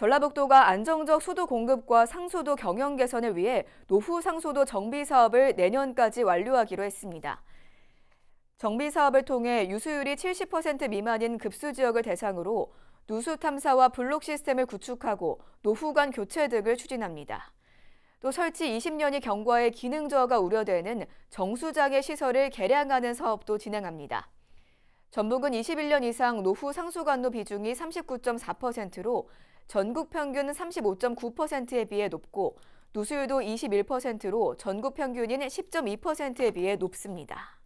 전라북도가 안정적 수도 공급과 상수도 경영 개선을 위해 노후 상수도 정비 사업을 내년까지 완료하기로 했습니다. 정비 사업을 통해 유수율이 70% 미만인 급수 지역을 대상으로 누수 탐사와 블록 시스템을 구축하고 노후 관 교체 등을 추진합니다. 또 설치 20년이 경과해 기능 저하가 우려되는 정수장의 시설을 개량하는 사업도 진행합니다. 전북은 21년 이상 노후 상수관로 비중이 39.4%로 전국 평균 35.9%에 비해 높고 누수율도 21%로 전국 평균인 10.2%에 비해 높습니다.